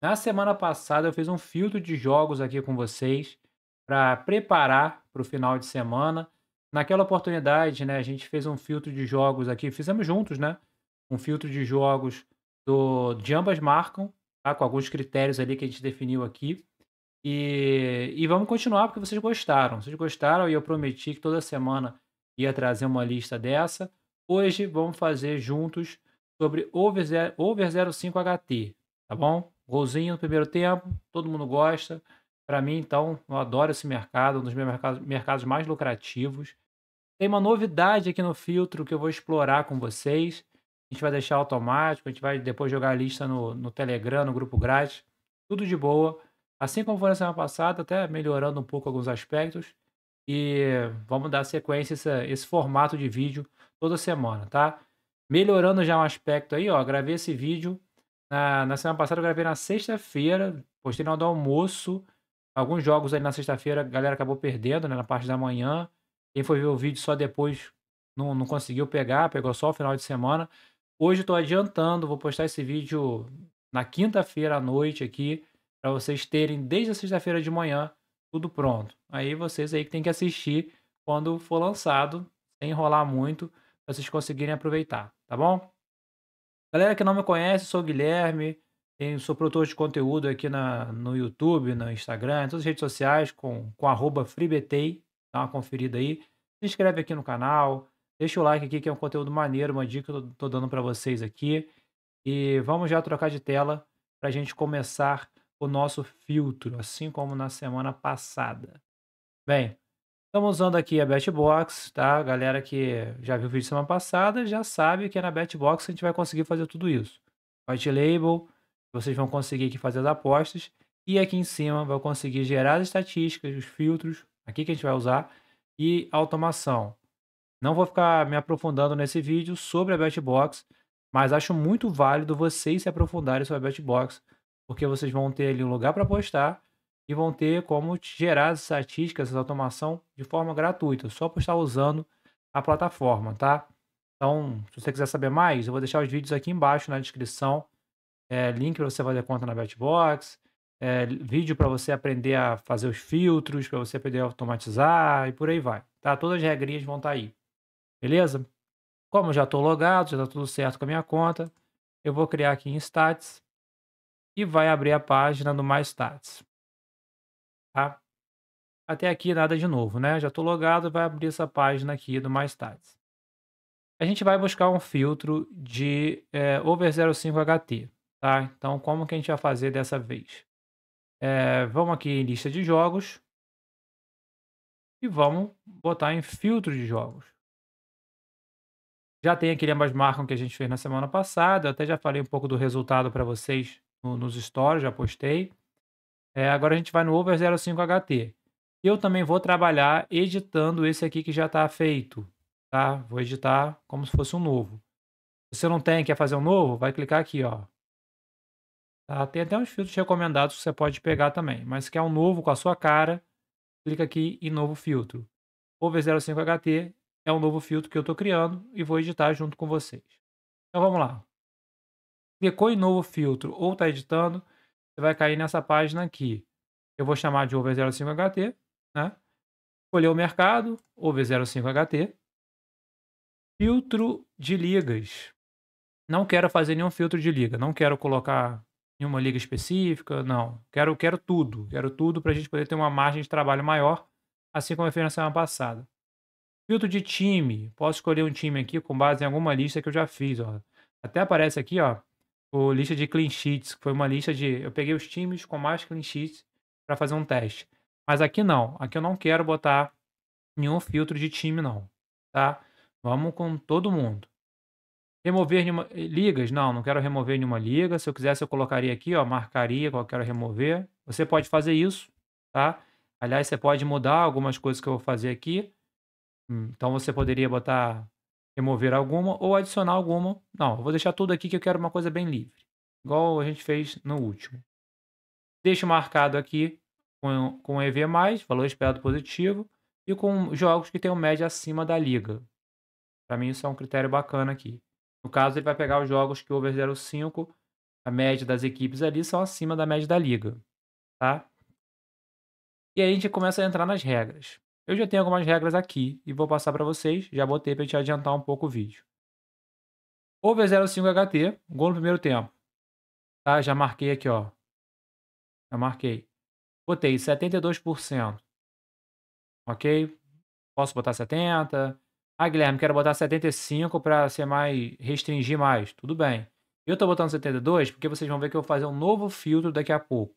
Na semana passada eu fiz um filtro de jogos aqui com vocês para preparar para o final de semana. Naquela oportunidade, né, a gente fez um filtro de jogos aqui, fizemos juntos, né? Um filtro de jogos do de ambas marcam, tá? Com alguns critérios ali que a gente definiu aqui. E, e vamos continuar porque vocês gostaram. Vocês gostaram e eu prometi que toda semana ia trazer uma lista dessa. Hoje vamos fazer juntos sobre Over, over 05 HT, tá bom? Golzinho no primeiro tempo, todo mundo gosta. Para mim, então, eu adoro esse mercado, um dos meus mercados mais lucrativos. Tem uma novidade aqui no filtro que eu vou explorar com vocês. A gente vai deixar automático, a gente vai depois jogar a lista no, no Telegram, no grupo grátis. Tudo de boa. Assim como foi na semana passada, até melhorando um pouco alguns aspectos. E vamos dar sequência a esse, esse formato de vídeo toda semana, tá? Melhorando já um aspecto aí, ó. Gravei esse vídeo na, na semana passada eu gravei na sexta-feira, postei na hora do almoço. Alguns jogos aí na sexta-feira a galera acabou perdendo, né, na parte da manhã. Quem foi ver o vídeo só depois não, não conseguiu pegar, pegou só o final de semana. Hoje eu tô adiantando, vou postar esse vídeo na quinta-feira à noite aqui, para vocês terem desde a sexta-feira de manhã tudo pronto. Aí vocês aí que tem que assistir quando for lançado, sem enrolar muito, para vocês conseguirem aproveitar, tá bom? Galera que não me conhece, sou o Guilherme, sou produtor de conteúdo aqui na, no YouTube, no Instagram, em todas as redes sociais, com, com arroba FreeBTay, dá uma conferida aí. Se inscreve aqui no canal, deixa o like aqui que é um conteúdo maneiro, uma dica que eu tô dando para vocês aqui. E vamos já trocar de tela para a gente começar o nosso filtro, assim como na semana passada. Bem, Estamos usando aqui a Betbox, tá? A galera que já viu o vídeo semana passada já sabe que é na Betbox que a gente vai conseguir fazer tudo isso. White Label, vocês vão conseguir aqui fazer as apostas. E aqui em cima vai conseguir gerar as estatísticas, os filtros, aqui que a gente vai usar, e automação. Não vou ficar me aprofundando nesse vídeo sobre a Betbox, mas acho muito válido vocês se aprofundarem sobre a Betbox, porque vocês vão ter ali um lugar para postar e vão ter como gerar as estatísticas, essa automação de forma gratuita, só por estar usando a plataforma, tá? Então, se você quiser saber mais, eu vou deixar os vídeos aqui embaixo na descrição. É, link para você fazer conta na Betbox, é, vídeo para você aprender a fazer os filtros, para você aprender a automatizar e por aí vai. Tá? Todas as regrinhas vão estar tá aí. Beleza? Como já estou logado, já está tudo certo com a minha conta, eu vou criar aqui em Stats e vai abrir a página do My Stats. Tá? Até aqui nada de novo, né? Já estou logado, vai abrir essa página aqui do mais tarde. A gente vai buscar um filtro de é, over 05HT, tá? Então, como que a gente vai fazer dessa vez? É, vamos aqui em lista de jogos e vamos botar em filtro de jogos. Já tem aquele ambas marcam que a gente fez na semana passada. Eu até já falei um pouco do resultado para vocês nos stories, já postei. É, agora a gente vai no Over 05 HT. Eu também vou trabalhar editando esse aqui que já está feito, tá? Vou editar como se fosse um novo. Se você não tem, quer fazer um novo? Vai clicar aqui, ó. Tá? Tem até uns filtros recomendados que você pode pegar também. Mas se quer um novo com a sua cara, clica aqui em novo filtro. Over 05 HT é um novo filtro que eu estou criando e vou editar junto com vocês. Então vamos lá. Clicou em novo filtro ou está editando, você vai cair nessa página aqui. Eu vou chamar de over05ht, né? Escolher o mercado, over05ht. Filtro de ligas. Não quero fazer nenhum filtro de liga, não quero colocar nenhuma liga específica, não. Quero, quero tudo, quero tudo para a gente poder ter uma margem de trabalho maior, assim como eu fiz na semana passada. Filtro de time, posso escolher um time aqui com base em alguma lista que eu já fiz, ó. Até aparece aqui, ó, o lista de clean sheets, que foi uma lista de. Eu peguei os times com mais clean sheets para fazer um teste. Mas aqui não. Aqui eu não quero botar nenhum filtro de time, não. Tá? Vamos com todo mundo. Remover nenhuma... Eh, ligas? Não, não quero remover nenhuma liga. Se eu quisesse, eu colocaria aqui, ó, marcaria qual eu quero remover. Você pode fazer isso, tá? Aliás, você pode mudar algumas coisas que eu vou fazer aqui. Hum, então, você poderia botar remover alguma ou adicionar alguma. Não, vou deixar tudo aqui que eu quero uma coisa bem livre. Igual a gente fez no último. Deixo marcado aqui com, com EV+, valor esperado positivo, e com jogos que tenham média acima da liga. Para mim isso é um critério bacana aqui. No caso, ele vai pegar os jogos que over 0,5, a média das equipes ali são acima da média da liga, tá? E aí a gente começa a entrar nas regras. Eu já tenho algumas regras aqui e vou passar para vocês. Já botei para te adiantar um pouco o vídeo. Over 05 ht gol no primeiro tempo. Tá? Já marquei aqui, ó. Já marquei. Botei 72%. Ok? Posso botar 70%. Ah, Guilherme, quero botar 75% para ser mais. restringir mais. Tudo bem. Eu estou botando 72 porque vocês vão ver que eu vou fazer um novo filtro daqui a pouco.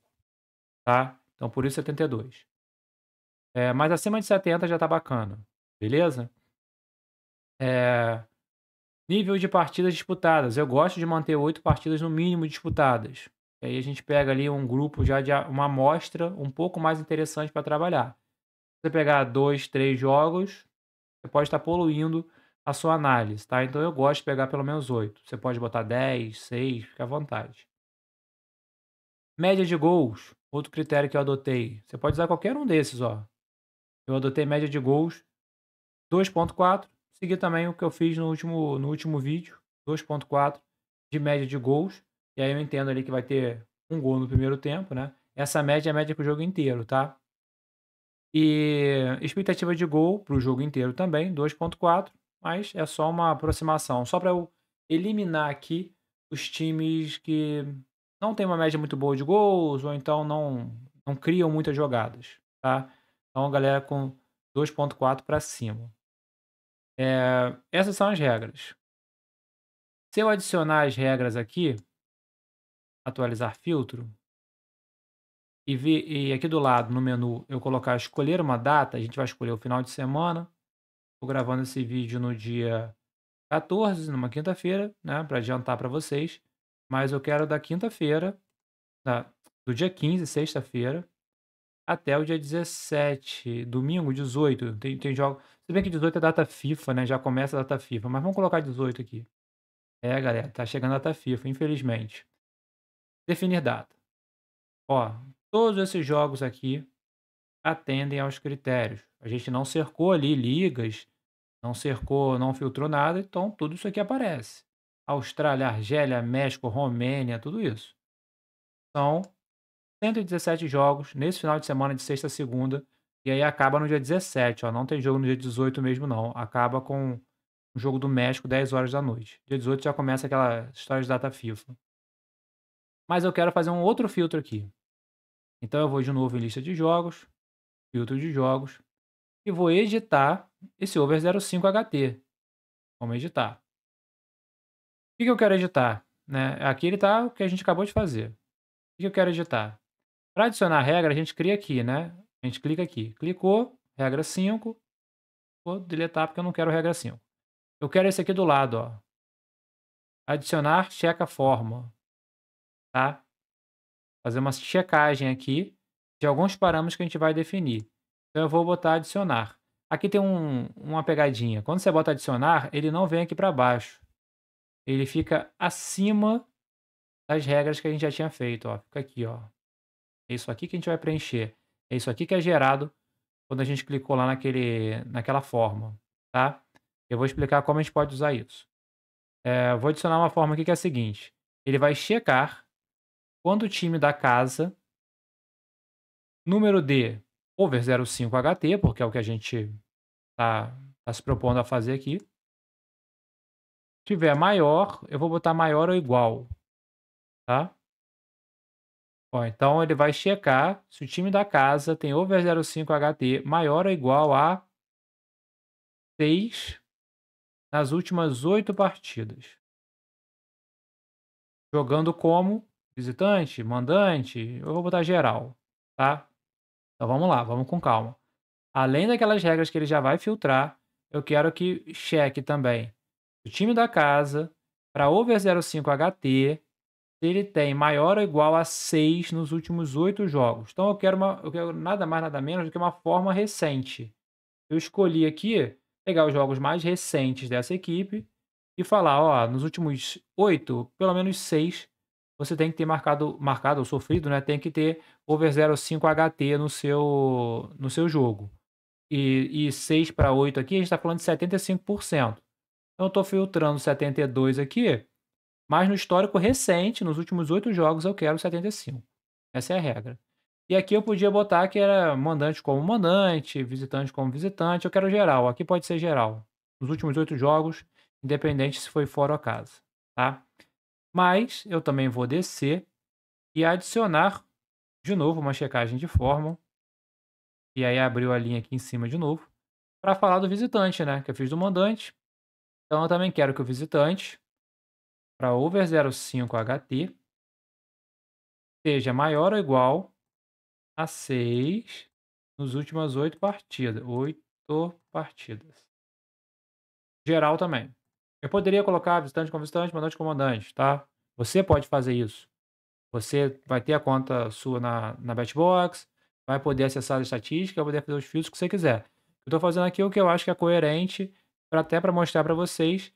Tá? Então por isso 72. É, mas acima de 70 já tá bacana. Beleza? É... Nível de partidas disputadas. Eu gosto de manter oito partidas no mínimo disputadas. aí a gente pega ali um grupo já de uma amostra um pouco mais interessante para trabalhar. Se você pegar dois, três jogos, você pode estar tá poluindo a sua análise, tá? Então eu gosto de pegar pelo menos oito. Você pode botar 10, 6, fica à vontade. Média de gols, outro critério que eu adotei. Você pode usar qualquer um desses, ó. Eu adotei média de gols 2.4. Segui também o que eu fiz no último, no último vídeo, 2.4 de média de gols. E aí eu entendo ali que vai ter um gol no primeiro tempo, né? Essa média é a média para o jogo inteiro, tá? E expectativa de gol para o jogo inteiro também, 2.4. Mas é só uma aproximação, só para eu eliminar aqui os times que não tem uma média muito boa de gols ou então não, não criam muitas jogadas, tá? Então, a galera com 2.4 para cima. É, essas são as regras. Se eu adicionar as regras aqui, atualizar filtro, e, ver, e aqui do lado no menu eu colocar escolher uma data, a gente vai escolher o final de semana. Estou gravando esse vídeo no dia 14, numa quinta-feira, né, para adiantar para vocês. Mas eu quero da quinta-feira, do dia 15, sexta-feira, até o dia 17, domingo 18. Tem, tem jogo. Se bem que 18 é data FIFA, né? Já começa a data FIFA, mas vamos colocar 18 aqui. É, galera, tá chegando a data FIFA, infelizmente. Definir data. Ó, todos esses jogos aqui atendem aos critérios. A gente não cercou ali ligas, não cercou, não filtrou nada, então tudo isso aqui aparece. Austrália, Argélia, México, Romênia, tudo isso. São então, 117 jogos nesse final de semana de sexta a segunda. E aí acaba no dia 17, ó. Não tem jogo no dia 18 mesmo, não. Acaba com o jogo do México, 10 horas da noite. Dia 18 já começa aquela história de data FIFA. Mas eu quero fazer um outro filtro aqui. Então eu vou de novo em lista de jogos, filtro de jogos, e vou editar esse over 05 HT. Vamos editar. O que eu quero editar? Né? Aqui ele está o que a gente acabou de fazer. O que eu quero editar? Para adicionar a regra, a gente cria aqui, né? A gente clica aqui. Clicou, regra 5. Vou deletar porque eu não quero regra 5. Eu quero esse aqui do lado, ó. Adicionar checa forma. Tá? Fazer uma checagem aqui de alguns parâmetros que a gente vai definir. Então eu vou botar adicionar. Aqui tem um, uma pegadinha. Quando você bota adicionar, ele não vem aqui para baixo. Ele fica acima das regras que a gente já tinha feito. Ó. Fica aqui, ó. É isso aqui que a gente vai preencher. É isso aqui que é gerado quando a gente clicou lá naquele, naquela forma, tá? Eu vou explicar como a gente pode usar isso. É, vou adicionar uma forma aqui que é a seguinte. Ele vai checar quando o time da casa, número de over 05HT, porque é o que a gente está tá se propondo a fazer aqui, tiver maior, eu vou botar maior ou igual, tá? Ó, então ele vai checar se o time da casa tem over 0,5 HT maior ou igual a 6 nas últimas 8 partidas. Jogando como visitante, mandante, eu vou botar geral, tá? Então vamos lá, vamos com calma. Além daquelas regras que ele já vai filtrar, eu quero que cheque também o time da casa para over 0,5 HT ele tem maior ou igual a 6 nos últimos 8 jogos. Então eu quero, uma, eu quero nada mais, nada menos do que uma forma recente. Eu escolhi aqui pegar os jogos mais recentes dessa equipe e falar, ó, nos últimos 8, pelo menos 6, você tem que ter marcado, marcado ou sofrido, né? Tem que ter over 0,5 HT no seu, no seu jogo. E, e 6 para 8 aqui, a gente está falando de 75%. Então eu estou filtrando 72 aqui mas no histórico recente, nos últimos oito jogos, eu quero 75. Essa é a regra. E aqui eu podia botar que era mandante como mandante, visitante como visitante. Eu quero geral. Aqui pode ser geral. Nos últimos oito jogos, independente se foi fora ou casa, tá? Mas eu também vou descer e adicionar de novo uma checagem de fórmula. E aí abriu a linha aqui em cima de novo para falar do visitante, né? Que eu fiz do mandante. Então eu também quero que o visitante para over 0,5 HT seja maior ou igual a 6 nos últimas 8 partidas. 8 partidas. Geral também. Eu poderia colocar visitante com visitante, mandante com mandante, tá? Você pode fazer isso. Você vai ter a conta sua na, na Betbox, vai poder acessar a estatística, vai poder fazer os filtros que você quiser. Eu estou fazendo aqui o que eu acho que é coerente, pra, até para mostrar para vocês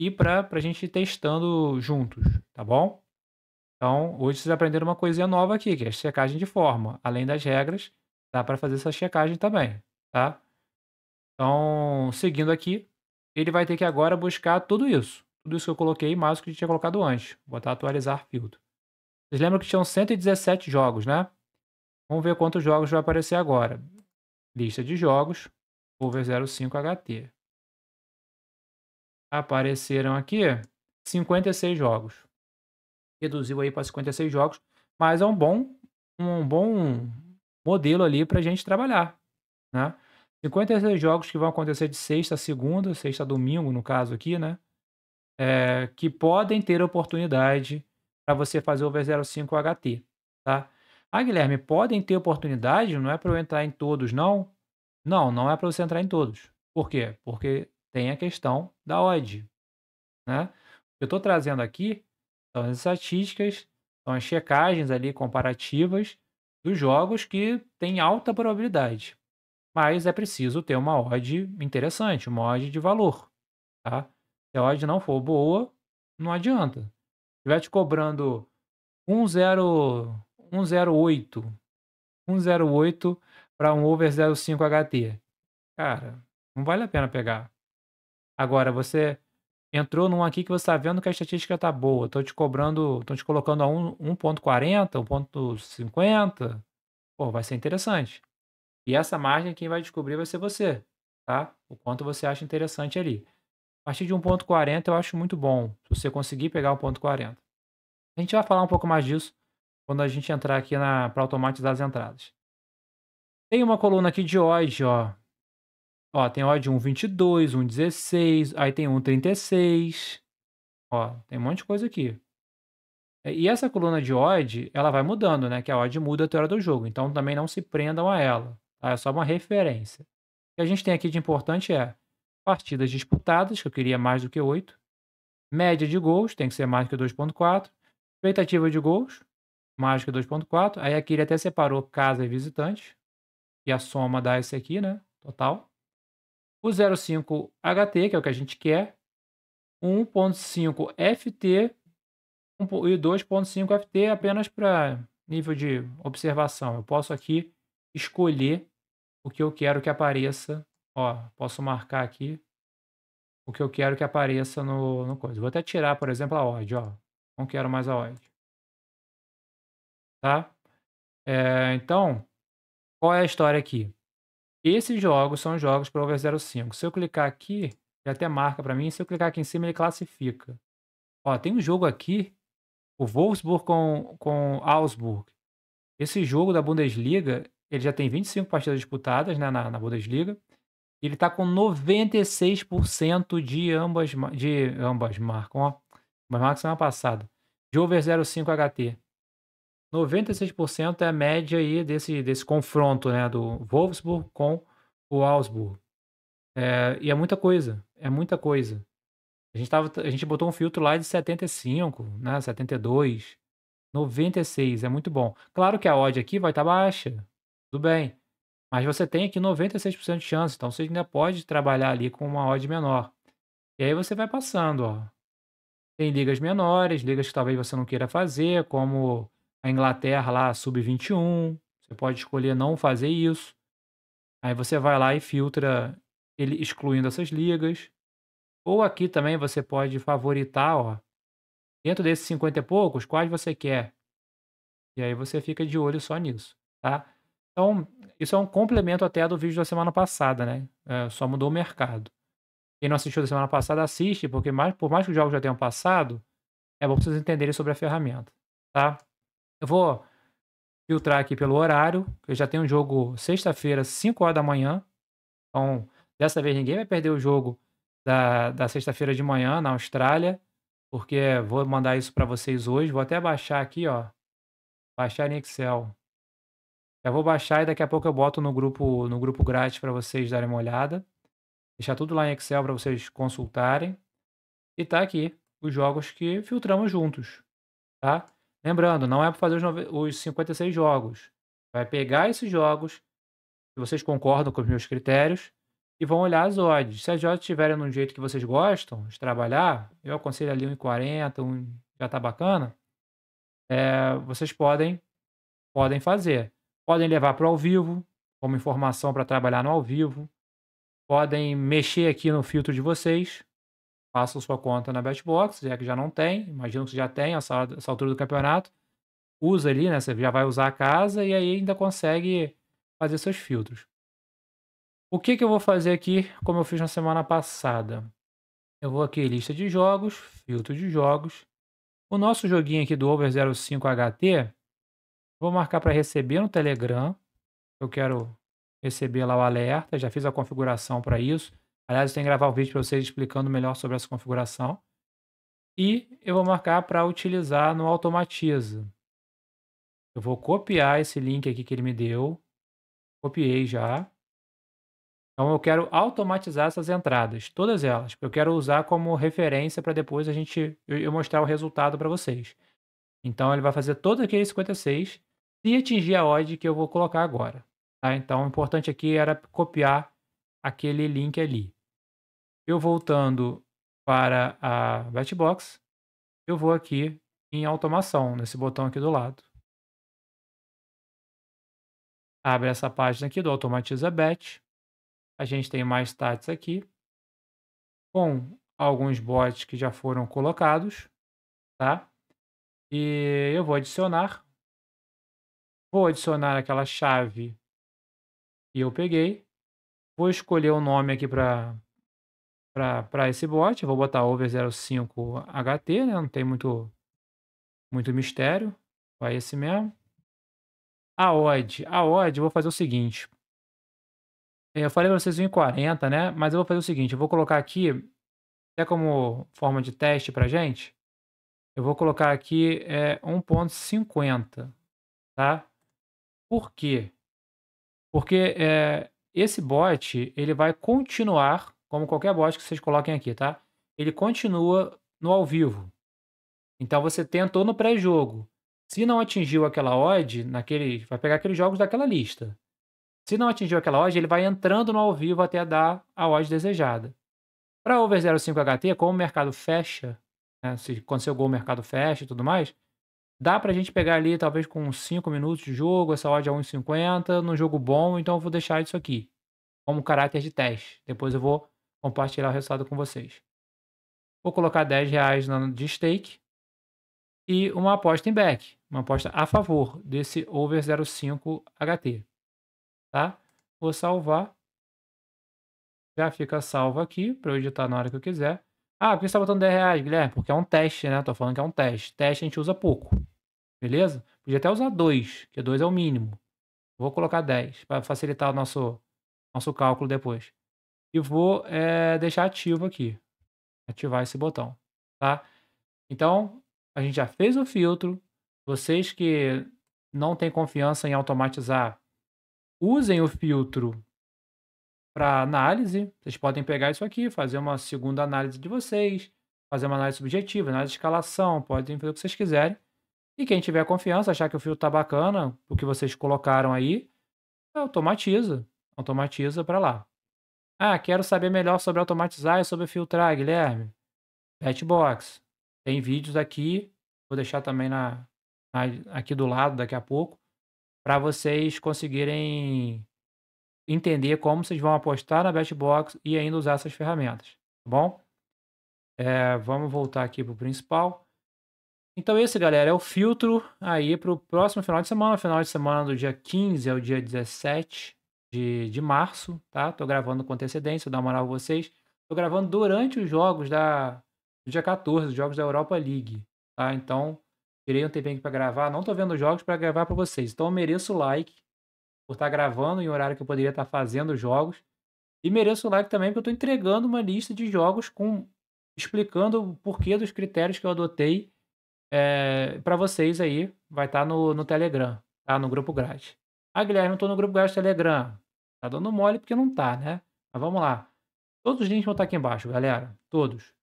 e para a gente ir testando juntos, tá bom? Então, hoje vocês aprenderam uma coisinha nova aqui, que é a checagem de forma. Além das regras, dá para fazer essa checagem também, tá? Então, seguindo aqui, ele vai ter que agora buscar tudo isso. Tudo isso que eu coloquei, mais o que a gente tinha colocado antes. Vou botar atualizar filtro. Vocês lembram que tinham 117 jogos, né? Vamos ver quantos jogos vai aparecer agora. Lista de jogos, over 05 HT apareceram aqui 56 jogos. Reduziu aí para 56 jogos, mas é um bom, um bom modelo ali para a gente trabalhar, né? 56 jogos que vão acontecer de sexta a segunda, sexta a domingo, no caso aqui, né? É, que podem ter oportunidade para você fazer o v 05 HT, tá? Ah, Guilherme, podem ter oportunidade, não é para eu entrar em todos, não? Não, não é para você entrar em todos. Por quê? Porque tem a questão da odd. Né? O que eu estou trazendo aqui são as estatísticas, são as checagens ali comparativas dos jogos que têm alta probabilidade. Mas é preciso ter uma odd interessante, uma odd de valor. Tá? Se a odd não for boa, não adianta. Se estiver te cobrando 1,08, 1,08 para um over 0,5 HT, cara, não vale a pena pegar. Agora, você entrou num aqui que você está vendo que a estatística está boa. Estou te cobrando, estão te colocando a 1.40, 1.50. Pô, vai ser interessante. E essa margem quem vai descobrir vai ser você, tá? O quanto você acha interessante ali. A partir de 1.40 eu acho muito bom, se você conseguir pegar 1.40. A gente vai falar um pouco mais disso quando a gente entrar aqui para automatizar as entradas. Tem uma coluna aqui de OID, ó, Ó, tem odd 1,22, 1,16, aí tem 1,36. Ó, tem um monte de coisa aqui. É, e essa coluna de odd, ela vai mudando, né? Que a odd muda até a hora do jogo. Então também não se prendam a ela. Tá? É só uma referência. O que a gente tem aqui de importante é partidas disputadas, que eu queria mais do que 8. Média de gols, tem que ser mais do que 2.4. Expectativa de gols, mais do que 2.4. Aí aqui ele até separou casa e visitante. E a soma dá esse aqui, né? Total o 0,5 HT, que é o que a gente quer, 1.5 FT e 2.5 FT é apenas para nível de observação. Eu posso aqui escolher o que eu quero que apareça. Ó, posso marcar aqui o que eu quero que apareça no, no coisa. Vou até tirar, por exemplo, a odd, ó. Não quero mais a odd. Tá? É, então, qual é a história aqui? Esses jogos são jogos para over 05. Se eu clicar aqui, ele é até marca para mim. Se eu clicar aqui em cima, ele classifica. Ó, tem um jogo aqui, o Wolfsburg com, com Augsburg. Esse jogo da Bundesliga, ele já tem 25 partidas disputadas né, na, na Bundesliga. Ele está com 96% de ambas, de ambas marcam, ó. Ambas marcas semana passada. De over 05 HT. 96% é a média aí desse, desse confronto né, do Wolfsburg com o Augsburg. É, e é muita coisa, é muita coisa. A gente, tava, a gente botou um filtro lá de 75, né, 72, 96, é muito bom. Claro que a odd aqui vai estar tá baixa, tudo bem. Mas você tem aqui 96% de chance, então você ainda pode trabalhar ali com uma odd menor. E aí você vai passando, ó. Tem ligas menores, ligas que talvez você não queira fazer, como a Inglaterra lá, sub-21. Você pode escolher não fazer isso. Aí você vai lá e filtra ele excluindo essas ligas. Ou aqui também você pode favoritar, ó, dentro desses 50 e poucos, quais você quer. E aí você fica de olho só nisso, tá? Então, isso é um complemento até do vídeo da semana passada, né? É, só mudou o mercado. Quem não assistiu da semana passada, assiste, porque mais, por mais que os jogos já tenham passado, é bom vocês entenderem sobre a ferramenta, tá? Eu vou filtrar aqui pelo horário. Eu já tenho um jogo sexta-feira, 5 horas da manhã. Então, dessa vez ninguém vai perder o jogo da, da sexta-feira de manhã na Austrália, porque vou mandar isso para vocês hoje. Vou até baixar aqui, ó. Baixar em Excel. Já vou baixar e daqui a pouco eu boto no grupo no grupo grátis para vocês darem uma olhada. Deixar tudo lá em Excel para vocês consultarem. E tá aqui os jogos que filtramos juntos, tá? Lembrando, não é para fazer os, nove... os 56 jogos. Vai pegar esses jogos, se vocês concordam com os meus critérios, e vão olhar as odds. Se as odds estiverem no jeito que vocês gostam de trabalhar, eu aconselho ali 1,40, um, já tá bacana, é, vocês podem, podem fazer. Podem levar para o ao vivo, como informação para trabalhar no ao vivo. Podem mexer aqui no filtro de vocês Faça sua conta na BetBox, já é que já não tem, imagino que já tem essa, essa altura do campeonato, usa ali, né? Você já vai usar a casa e aí ainda consegue fazer seus filtros. O que, que eu vou fazer aqui, como eu fiz na semana passada? Eu vou aqui, lista de jogos, filtro de jogos. O nosso joguinho aqui do Over 05 HT, vou marcar para receber no Telegram. Eu quero receber lá o alerta, já fiz a configuração para isso. Aliás, eu tenho que gravar um vídeo para vocês explicando melhor sobre essa configuração. E eu vou marcar para utilizar no Automatiza. Eu vou copiar esse link aqui que ele me deu. Copiei já. Então eu quero automatizar essas entradas, todas elas. Eu quero usar como referência para depois a gente eu mostrar o resultado para vocês. Então ele vai fazer todo aquele 56 e atingir a odd que eu vou colocar agora. Tá? Então o importante aqui era copiar aquele link ali eu voltando para a Batchbox, eu vou aqui em automação, nesse botão aqui do lado. Abre essa página aqui do Automatiza Batch. A gente tem mais stats aqui, com alguns bots que já foram colocados, tá? E eu vou adicionar. Vou adicionar aquela chave que eu peguei. Vou escolher o um nome aqui para para esse bot. Eu vou botar over 05 HT, né? Não tem muito, muito mistério. Vai esse mesmo. A odd. A odd, eu vou fazer o seguinte. Eu falei para vocês 1,40, né? Mas eu vou fazer o seguinte, eu vou colocar aqui, até como forma de teste para gente, eu vou colocar aqui é, 1,50, tá? Por quê? Porque é, esse bot, ele vai continuar como qualquer bot que vocês coloquem aqui, tá? Ele continua no ao vivo. Então você tentou no pré-jogo. Se não atingiu aquela odd, naquele, vai pegar aqueles jogos daquela lista. Se não atingiu aquela odd, ele vai entrando no ao vivo até dar a odd desejada. Para over 05 HT, como o mercado fecha, né, se aconteceu gol, o mercado fecha e tudo mais, dá para a gente pegar ali talvez com 5 minutos de jogo, essa odd é 1,50, num jogo bom, então eu vou deixar isso aqui como caráter de teste. Depois eu vou compartilhar o resultado com vocês. Vou colocar 10 reais de stake e uma aposta em back, uma aposta a favor desse over 0,5 HT. Tá? Vou salvar. Já fica salvo aqui para eu editar na hora que eu quiser. Ah, por que você está botando 10 reais, Guilherme? Porque é um teste, né? Tô falando que é um teste. Teste a gente usa pouco. Beleza? Podia até usar 2, que 2 é o mínimo. Vou colocar 10 para facilitar o nosso, nosso cálculo depois e vou é, deixar ativo aqui. Ativar esse botão, tá? Então, a gente já fez o filtro. Vocês que não têm confiança em automatizar, usem o filtro para análise. Vocês podem pegar isso aqui, fazer uma segunda análise de vocês, fazer uma análise subjetiva, análise de escalação, podem fazer o que vocês quiserem. E quem tiver confiança, achar que o filtro tá bacana, o que vocês colocaram aí, automatiza, automatiza para lá. Ah, quero saber melhor sobre automatizar e sobre filtrar, Guilherme. Petbox. Tem vídeos aqui, vou deixar também na, na aqui do lado daqui a pouco, para vocês conseguirem entender como vocês vão apostar na Betbox e ainda usar essas ferramentas, tá bom? É, vamos voltar aqui para o principal. Então esse, galera, é o filtro aí para o próximo final de semana. Final de semana do dia 15 ao dia 17 de, de março, tá? Tô gravando com antecedência, dar uma moral pra vocês. Tô gravando durante os jogos da do dia 14, os jogos da Europa League, tá? Então, tirei um tempinho para gravar, não tô vendo os jogos para gravar para vocês. Então, eu mereço like por estar tá gravando em horário que eu poderia estar tá fazendo os jogos. E mereço like também porque eu tô entregando uma lista de jogos com explicando o porquê dos critérios que eu adotei é, eh, para vocês aí. Vai estar tá no, no Telegram, tá? No grupo grátis. Ah, Guilherme, não tô no grupo Gás Telegram. Tá dando mole porque não tá, né? Mas vamos lá. Todos os links vão estar tá aqui embaixo, galera. Todos.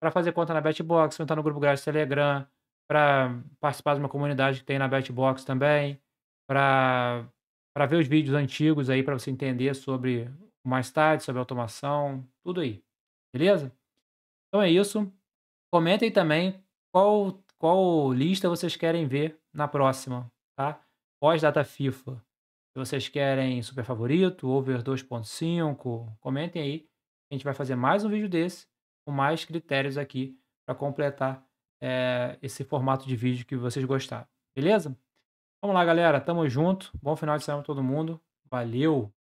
Para fazer conta na Betbox, vão estar no grupo Gás Telegram. Para participar de uma comunidade que tem na Betbox também. Para para ver os vídeos antigos aí para você entender sobre mais tarde, sobre automação, tudo aí. Beleza? Então é isso. Comentem também qual, qual lista vocês querem ver na próxima, tá? Pós-data FIFA. Se vocês querem super favorito, over 2.5, comentem aí. A gente vai fazer mais um vídeo desse, com mais critérios aqui, para completar é, esse formato de vídeo que vocês gostaram. Beleza? Vamos lá, galera. Tamo junto. Bom final de semana todo mundo. Valeu!